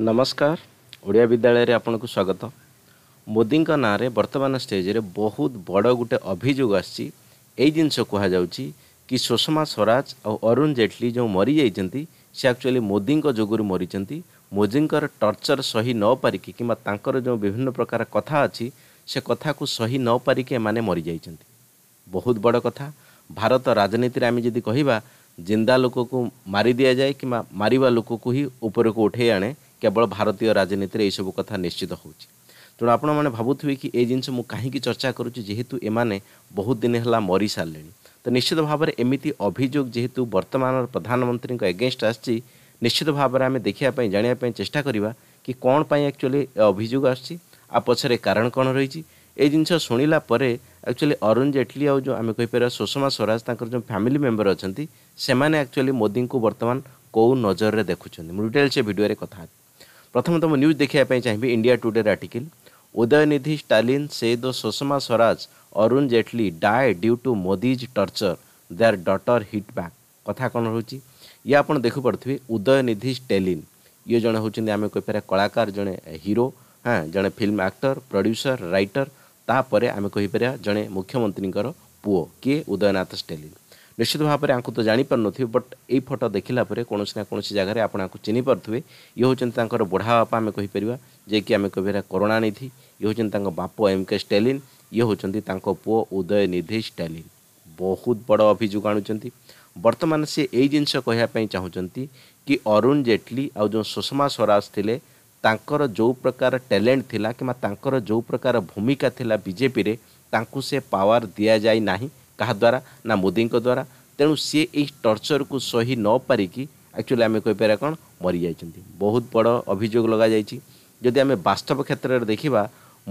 ନମସ୍କାର ଓଡ଼ିଆ ବିଦ୍ୟାଳୟରେ ଆପଣଙ୍କୁ ସ୍ୱାଗତ ମୋଦିଙ୍କ ନାଁରେ ବର୍ତ୍ତମାନ ଷ୍ଟେଜ୍ରେ ବହୁତ ବଡ଼ ଗୋଟେ ଅଭିଯୋଗ ଆସିଛି ଏଇ ଜିନିଷ କୁହାଯାଉଛି କି ସୁଷମା ସ୍ୱରାଜ ଆଉ ଅରୁଣ ଜେଟଲୀ ଯେଉଁ ମରିଯାଇଛନ୍ତି ସେ ଆକ୍ଚୁଆଲି ମୋଦିଙ୍କ ଯୋଗୁଁରୁ ମରିଛନ୍ତି ମୋଦିଙ୍କର ଟର୍ଚର୍ ସହି ନ ପାରିକି କିମ୍ବା ତାଙ୍କର ଯେଉଁ ବିଭିନ୍ନ ପ୍ରକାର କଥା ଅଛି ସେ କଥାକୁ ସହି ନ ପାରିକି ଏମାନେ ମରିଯାଇଛନ୍ତି ବହୁତ ବଡ଼ କଥା ଭାରତ ରାଜନୀତିରେ ଆମେ ଯଦି କହିବା ଜିନ୍ଦା ଲୋକକୁ ମାରି ଦିଆଯାଏ କିମ୍ବା ମାରିବା ଲୋକକୁ ହିଁ ଉପରକୁ ଉଠେଇ ଆଣେ କେବଳ ଭାରତୀୟ ରାଜନୀତିରେ ଏହିସବୁ କଥା ନିଶ୍ଚିତ ହେଉଛି ତେଣୁ ଆପଣମାନେ ଭାବୁଥିବେ କି ଏ ଜିନିଷ ମୁଁ କାହିଁକି ଚର୍ଚ୍ଚା କରୁଛି ଯେହେତୁ ଏମାନେ ବହୁତ ଦିନ ହେଲା ମରିସାରିଲେଣି ତ ନିଶ୍ଚିତ ଭାବରେ ଏମିତି ଅଭିଯୋଗ ଯେହେତୁ ବର୍ତ୍ତମାନର ପ୍ରଧାନମନ୍ତ୍ରୀଙ୍କ ଏଗେନଷ୍ଟ ଆସିଛି ନିଶ୍ଚିତ ଭାବରେ ଆମେ ଦେଖିବା ପାଇଁ ଜାଣିବା ପାଇଁ ଚେଷ୍ଟା କରିବା କି କ'ଣ ପାଇଁ ଆକ୍ଚୁଆଲି ଅଭିଯୋଗ ଆସିଛି ଆଉ ପଛରେ କାରଣ କ'ଣ ରହିଛି ଏ ଜିନିଷ ଶୁଣିଲା ପରେ ଆକ୍ଚୁଆଲି ଅରୁଣ ଜେଟଲୀ ଆଉ ଯେଉଁ ଆମେ କହିପାରିବା ସୁଷମା ସ୍ୱରାଜ ତାଙ୍କର ଯେଉଁ ଫ୍ୟାମିଲି ମେମ୍ବର ଅଛନ୍ତି ସେମାନେ ଆକ୍ଚୁଆଲି ମୋଦିଙ୍କୁ ବର୍ତ୍ତମାନ କେଉଁ ନଜରରେ ଦେଖୁଛନ୍ତି ମୁଁ ଡିଟେଲ୍ସ ସେ ଭିଡ଼ିଓରେ କଥା ହେବି પ્રથમ તો ન્યૂઝ દેખાય પય ચાહી India today article Udhayanidhi Stalin said ઓ Sushma Swaraj Arun Jaitley die due to Modi's torture their daughter hit back કથા કોન હો ઉચી ય આપણ દેખુ પડતવી ઉદય નિધિ સ્ટાલિન ય જોણા હોચિને અમે કોઈ પર કલાકાર જોણે હીરો હા જોણે ફિલ્મ એક્ટર પ્રોડ્યુસર રાઇટર તાપરે અમે કોઈ પર જોણે મુખ્યમંત્રી કો પુઓ કે ઉદયનાથ સ્ટેલિન ନିଶ୍ଚିତ ଭାବରେ ଆଙ୍କୁ ତ ଜାଣିପାରୁନଥିବେ ବଟ୍ ଏଇ ଫଟୋ ଦେଖିଲା ପରେ କୌଣସି ନା କୌଣସି ଜାଗାରେ ଆପଣ ଆଙ୍କୁ ଚିହ୍ନିପାରୁଥିବେ ଇଏ ହେଉଛନ୍ତି ତାଙ୍କର ବୁଢ଼ା ବାପା ଆମେ କହିପାରିବା ଯିଏକି ଆମେ କହିପାରିବା କରୁଣାନିଧି ଇଏ ହେଉଛନ୍ତି ତାଙ୍କ ବାପ ଏମ୍ କେ ଷ୍ଟାଲିନ୍ ଇଏ ହେଉଛନ୍ତି ତାଙ୍କ ପୁଅ ଉଦୟନିଧି ଷ୍ଟାଲିନ୍ ବହୁତ ବଡ଼ ଅଭିଯୋଗ ଆଣୁଛନ୍ତି ବର୍ତ୍ତମାନ ସେ ଏଇ ଜିନିଷ କହିବା ପାଇଁ ଚାହୁଁଛନ୍ତି କି ଅରୁଣ ଜେଟଲୀ ଆଉ ଯେଉଁ ସୁଷମା ସ୍ୱରାଜ ଥିଲେ ତାଙ୍କର ଯେଉଁ ପ୍ରକାର ଟ୍ୟାଲେଣ୍ଟ ଥିଲା କିମ୍ବା ତାଙ୍କର ଯେଉଁ ପ୍ରକାର ଭୂମିକା ଥିଲା ବିଜେପିରେ ତାଙ୍କୁ ସେ ପାୱାର ଦିଆଯାଇ ନାହିଁ କାହାଦ୍ୱାରା ନା ମୋଦିଙ୍କ ଦ୍ୱାରା ତେଣୁ ସିଏ ଏହି ଟର୍ଚରକୁ ସହି ନ ପାରିକି ଆକ୍ଚୁଆଲି ଆମେ କହିପାରିବା କ'ଣ ମରିଯାଇଛନ୍ତି ବହୁତ ବଡ଼ ଅଭିଯୋଗ ଲଗାଯାଇଛି ଯଦି ଆମେ ବାସ୍ତବ କ୍ଷେତ୍ରରେ ଦେଖିବା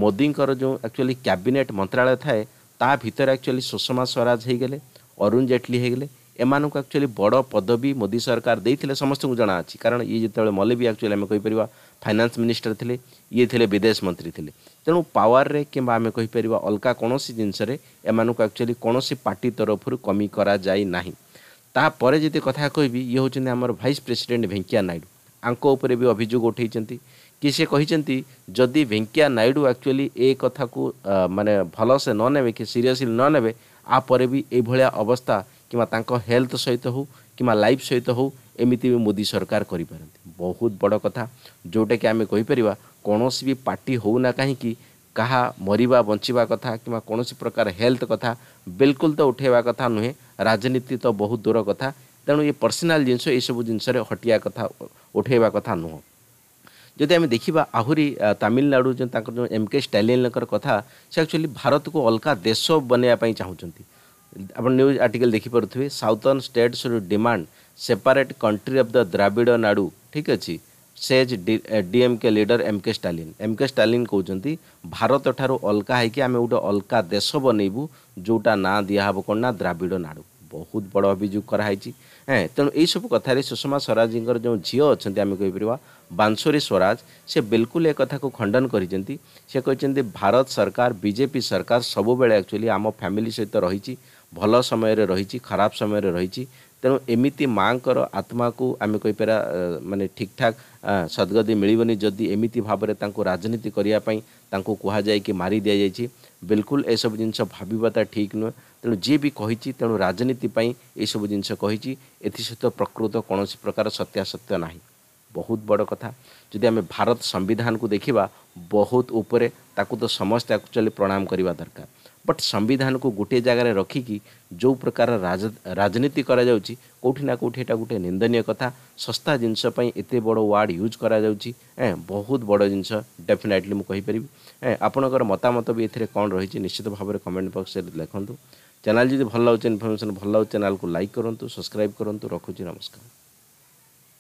ମୋଦିଙ୍କର ଯେଉଁ ଆକ୍ଚୁଆଲି କ୍ୟାବିନେଟ୍ ମନ୍ତ୍ରାଳୟ ଥାଏ ତା ଭିତରେ ଆକ୍ଚୁଆଲି ସୁଷମା ସ୍ୱରାଜ ହୋଇଗଲେ ଅରୁଣ ଜେଟଲୀ ହୋଇଗଲେ ଏମାନଙ୍କୁ ଆକ୍ଚୁଆଲି ବଡ଼ ପଦବୀ ମୋଦି ସରକାର ଦେଇଥିଲେ ସମସ୍ତଙ୍କୁ ଜଣା ଅଛି କାରଣ ଇଏ ଯେତେବେଳେ ମଲେ ବି ଆକ୍ଚୁଆଲି ଆମେ କହିପାରିବା ଫାଇନାନ୍ସ ମିନିଷ୍ଟର ଥିଲେ ଇଏ ଥିଲେ ବିଦେଶ ମନ୍ତ୍ରୀ ଥିଲେ ତେଣୁ ପାୱାରରେ କିମ୍ବା ଆମେ କହିପାରିବା ଅଲଗା କୌଣସି ଜିନିଷରେ ଏମାନଙ୍କୁ ଆକ୍ଚୁଆଲି କୌଣସି ପାର୍ଟି ତରଫରୁ କମି କରାଯାଇ ନାହିଁ ତାପରେ ଯଦି କଥା କହିବି ଇଏ ହେଉଛନ୍ତି ଆମର ଭାଇସ୍ ପ୍ରେସିଡେଣ୍ଟ ଭେଙ୍କିୟା ନାଇଡ଼ୁ ଆଙ୍କ ଉପରେ ବି ଅଭିଯୋଗ ଉଠାଇଛନ୍ତି କି ସେ କହିଛନ୍ତି ଯଦି ଭେଙ୍କିୟା ନାଇଡ଼ୁ ଆକ୍ଚୁଆଲି ଏ କଥାକୁ ମାନେ ଭଲସେ ନ ନେବେ କି ସିରିୟସଲି ନ ନେବେ ଆ ପରେ ବି ଏଇଭଳିଆ ଅବସ୍ଥା किल्थ सहित हो कि लाइफ सहित हो एमती भी मोदी सरकार करें बहुत बड़ कथा जोटा कि आम कहीपर कौन भी पार्टी होना कहीं कहा मरवा बचवा कथा कि कौन प्रकार हेल्थ कथा बिल्कुल तो उठेवा कथ नुहे राजनीति तो बहुत दूर कथा तेणु ये पर्सनाल जिनस ये सब जिन हटिया कथ उठे कथ नुह जो आम देखा आहरी तमिलनाडु जो एम के स्टालीयन कथ से एक्चुअली भारत को अलग देश बनवाई चाहूँगी ଆପଣ ନ୍ୟୁଜ୍ ଆର୍ଟିକଲ୍ ଦେଖିପାରୁଥିବେ southern states demand separate country of the Dravida Nadu ଠିକ୍ ଅଛି says DMK leader M K Stalin M K Stalin କହୁଛନ୍ତି ଭାରତଠାରୁ ଅଲଗା ହେଇକି ଆମେ ଗୋଟେ ଅଲଗା ଦେଶ ବନେଇବୁ ଯେଉଁଟା ନାଁ ଦିଆହେବ କ'ଣ ନା ଦ୍ରାବିଡ଼ ନାଡ଼ୁ ବହୁତ ବଡ଼ ଅଭିଯୋଗ କରାହେଇଛି ହେଁ ତେଣୁ ଏହିସବୁ କଥାରେ ସୁଷମା ସ୍ୱରାଜଙ୍କର ଯେଉଁ ଝିଅ ଅଛନ୍ତି ଆମେ କହିପାରିବା ବାଂଶୁରୀ ସ୍ୱରାଜ ସେ ବିଲକୁଲ ଏ କଥାକୁ ଖଣ୍ଡନ କରିଛନ୍ତି ସେ କହିଛନ୍ତି ଭାରତ ସରକାର ବିଜେପି ସରକାର ସବୁବେଳେ ଆକ୍ଚୁଆଲି ଆମ ଫ୍ୟାମିଲି ସହିତ ରହିଛି ଭଲ ସମୟରେ ରହିଛି ଖରାପ ସମୟରେ ରହିଛି ତେଣୁ ଏମିତି ମାଆଙ୍କର ଆତ୍ମାକୁ ଆମେ କହିପାରିବା ମାନେ ଠିକ୍ଠାକ୍ ସଦ୍ଗତି ମିଳିବନି ଯଦି ଏମିତି ଭାବରେ ତାଙ୍କୁ ରାଜନୀତି କରିବା ପାଇଁ ତାଙ୍କୁ କୁହାଯାଇକି ମାରି ଦିଆଯାଇଛି ବିଲକୁଲ ଏସବୁ ଜିନିଷ ଭାବିବାଟା ଠିକ୍ ନୁହେଁ ତେଣୁ ଯିଏ ବି କହିଛି ତେଣୁ ରାଜନୀତି ପାଇଁ ଏସବୁ ଜିନିଷ କହିଛି ଏଥିସହିତ ପ୍ରକୃତ କୌଣସି ପ୍ରକାର ସତ୍ୟାସତ୍ୟ ନାହିଁ ବହୁତ ବଡ଼ କଥା ଯଦି ଆମେ ଭାରତ ସମ୍ବିଧାନକୁ ଦେଖିବା ବହୁତ ଉପରେ ତାକୁ ତ ସମସ୍ତେ ଆକ୍ଚୁଆଲି ପ୍ରଣାମ କରିବା ଦରକାର ବଟ୍ ସମ୍ବିଧାନକୁ ଗୋଟିଏ ଜାଗାରେ ରଖିକି ଯେଉଁ ପ୍ରକାର ରାଜନୀତି କରାଯାଉଛି କେଉଁଠି ନା କେଉଁଠି ଏଇଟା ଗୋଟେ ନିନ୍ଦନୀୟ କଥା ଶସ୍ତା ଜିନିଷ ପାଇଁ ଏତେ ବଡ଼ ୱାର୍ଡ଼ ୟୁଜ୍ କରାଯାଉଛି ଏଁ ବହୁତ ବଡ଼ ଜିନିଷ ଡେଫିନାଇଟଲି ମୁଁ କହିପାରିବି ଏଁ ଆପଣଙ୍କର ମତାମତ ବି ଏଥିରେ କ'ଣ ରହିଛି ନିଶ୍ଚିତ ଭାବରେ କମେଣ୍ଟ ବକ୍ସରେ ଲେଖନ୍ତୁ ଚ୍ୟାନେଲ୍ ଯଦି ଭଲ ଲାଗୁଛି ଇନଫର୍ମେସନ୍ ଭଲ ଲାଗୁଛି ଚ୍ୟାନେଲ୍କୁ ଲାଇକ୍ କରନ୍ତୁ ସବସ୍କ୍ରାଇବ୍ କରନ୍ତୁ ରଖୁଛି ନମସ୍କାର